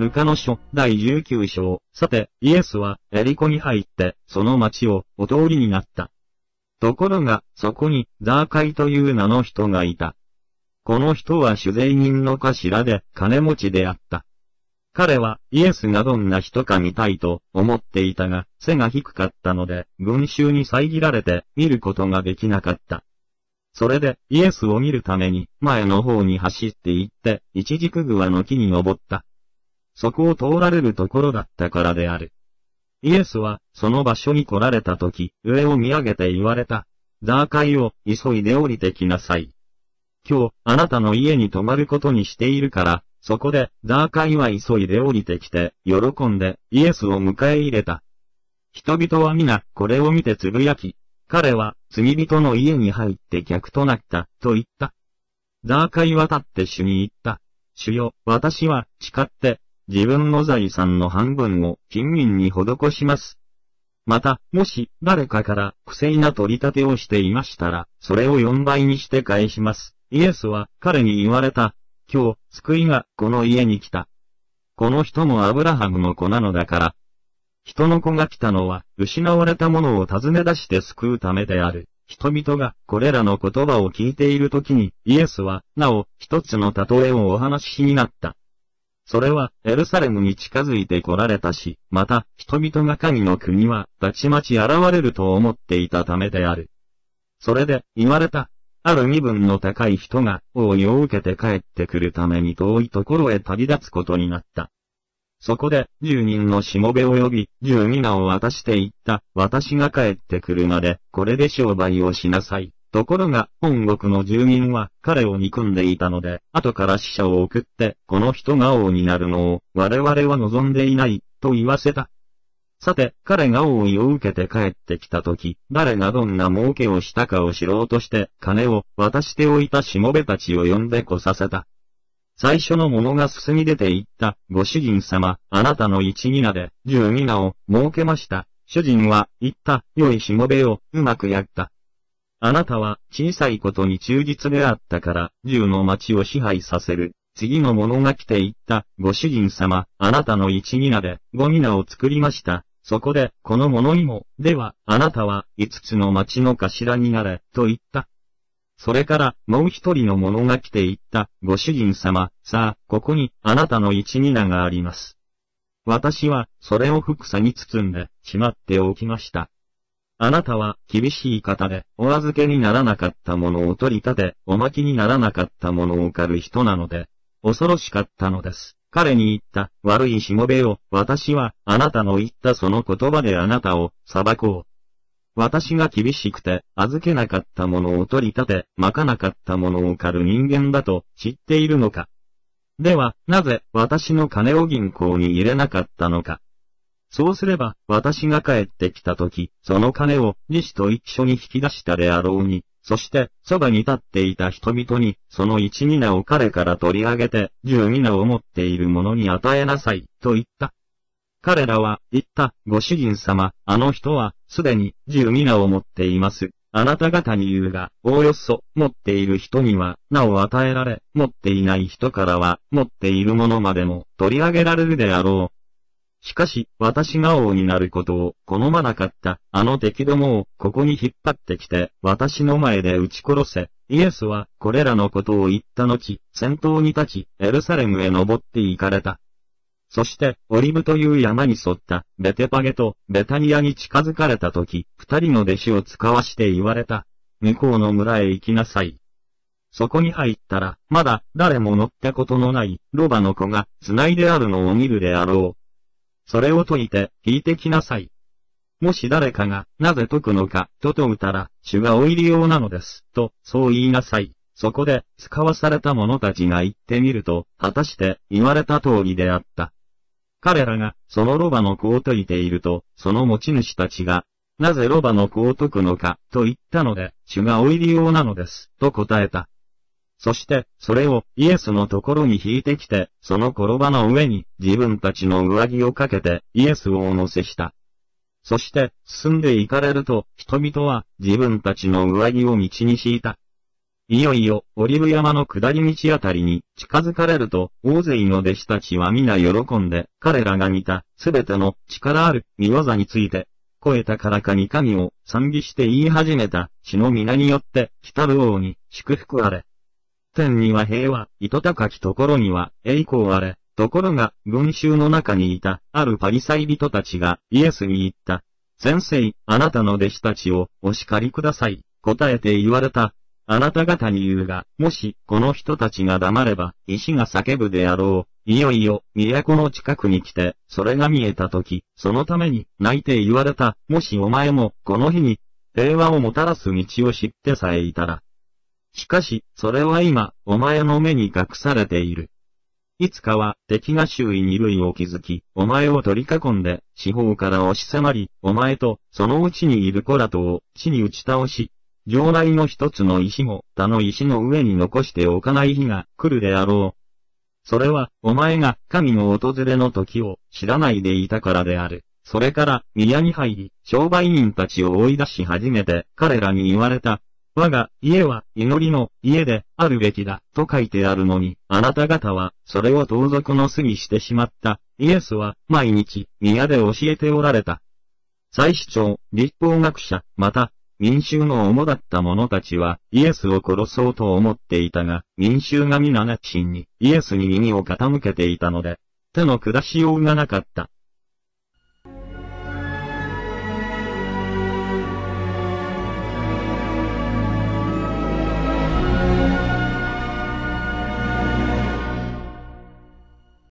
ルカの書、第19章。さて、イエスは、エリコに入って、その町を、お通りになった。ところが、そこに、ザーカイという名の人がいた。この人は主税人の頭で、金持ちであった。彼は、イエスがどんな人か見たいと思っていたが、背が低かったので、群衆に遮られて、見ることができなかった。それで、イエスを見るために、前の方に走って行って、一軸グアの木に登った。そこを通られるところだったからである。イエスは、その場所に来られた時、上を見上げて言われた。ザーカイを、急いで降りてきなさい。今日、あなたの家に泊まることにしているから、そこで、ザーカイは急いで降りてきて、喜んで、イエスを迎え入れた。人々は皆、これを見てつぶやき、彼は、罪人の家に入って客となった、と言った。ザーカイは立って主に言った。主よ、私は、誓って、自分の財産の半分を金銀に施します。また、もし、誰かから不正な取り立てをしていましたら、それを4倍にして返します。イエスは彼に言われた。今日、救いがこの家に来た。この人もアブラハムの子なのだから。人の子が来たのは、失われたものを尋ね出して救うためである。人々がこれらの言葉を聞いているときに、イエスは、なお、一つの例えをお話しになった。それは、エルサレムに近づいて来られたし、また、人々が神の国は、たちまち現れると思っていたためである。それで、言われた。ある身分の高い人が、王位を受けて帰ってくるために遠いところへ旅立つことになった。そこで、十人のしもべを呼び、十皆を渡していった。私が帰ってくるまで、これで商売をしなさい。ところが、本国の住民は彼を憎んでいたので、後から死者を送って、この人が王になるのを我々は望んでいない、と言わせた。さて、彼が王位を受けて帰ってきたとき、誰がどんな儲けをしたかを知ろうとして、金を渡しておいたしもべたちを呼んでこさせた。最初の者が進み出ていった、ご主人様、あなたの一ギナで、十ギナを儲けました。主人は、言った、良いしもべを、うまくやった。あなたは小さいことに忠実であったから、銃の町を支配させる。次の者が来て言った、ご主人様、あなたの一ギナで五ギナを作りました。そこで、この物にも、では、あなたは五つの町の頭になれ、と言った。それから、もう一人の者が来て言った、ご主人様、さあ、ここに、あなたの一ギナがあります。私は、それを副さに包んで、しまっておきました。あなたは厳しい方で、お預けにならなかったものを取り立て、おまきにならなかったものを狩る人なので、恐ろしかったのです。彼に言った、悪いしもべよ、私は、あなたの言ったその言葉であなたを、裁こう。私が厳しくて、預けなかったものを取り立て、まかなかったものを狩る人間だと、知っているのか。では、なぜ、私の金を銀行に入れなかったのか。そうすれば、私が帰ってきた時、その金を、西と一緒に引き出したであろうに、そして、そばに立っていた人々に、その一二名を彼から取り上げて、十二名を持っている者に与えなさい、と言った。彼らは、言った、ご主人様、あの人は、すでに、十二名を持っています。あなた方に言うが、おおよそ、持っている人には、名を与えられ、持っていない人からは、持っているものまでも、取り上げられるであろう、しかし、私が王になることを好まなかった、あの敵どもをここに引っ張ってきて、私の前で撃ち殺せ。イエスは、これらのことを言った後、戦闘に立ち、エルサレムへ登って行かれた。そして、オリブという山に沿った、ベテパゲと、ベタニアに近づかれた時、二人の弟子を使わして言われた。向こうの村へ行きなさい。そこに入ったら、まだ、誰も乗ったことのない、ロバの子が、繋いであるのを見るであろう。それを解いて、聞いてきなさい。もし誰かが、なぜ解くのか、と問うたら、主がお入り用なのです、と、そう言いなさい。そこで、使わされた者たちが言ってみると、果たして、言われた通りであった。彼らが、そのロバの子を解いていると、その持ち主たちが、なぜロバの子を解くのか、と言ったので、主がお入り用なのです、と答えた。そして、それをイエスのところに引いてきて、その転ばの上に自分たちの上着をかけてイエスをお乗せした。そして、進んで行かれると、人々は自分たちの上着を道に敷いた。いよいよ、オリブ山の下り道あたりに近づかれると、大勢の弟子たちは皆喜んで、彼らが見た、すべての力ある見業について、声からかに神を賛美して言い始めた、血の皆によって、来たる王に祝福あれ。天には平和、糸高きところには栄光あれ。ところが、群衆の中にいた、あるパリサイ人たちが、イエスに言った。先生、あなたの弟子たちを、お叱りください。答えて言われた。あなた方に言うが、もし、この人たちが黙れば、石が叫ぶであろう。いよいよ、都の近くに来て、それが見えた時、そのために、泣いて言われた。もしお前も、この日に、平和をもたらす道を知ってさえいたら、しかし、それは今、お前の目に隠されている。いつかは敵が周囲に類を築き、お前を取り囲んで、四方から押し迫り、お前と、そのうちにいる子らとを、地に打ち倒し、城内の一つの石も、他の石の上に残しておかない日が来るであろう。それは、お前が神の訪れの時を知らないでいたからである。それから、宮に入り、商売人たちを追い出し始めて、彼らに言われた、我が家は祈りの家であるべきだと書いてあるのに、あなた方はそれを盗賊の巣にしてしまった。イエスは毎日宮で教えておられた。最主長、立法学者、また、民衆の主だった者たちは、イエスを殺そうと思っていたが、民衆が皆熱心に、イエスに耳を傾けていたので、手の下しようがなかった。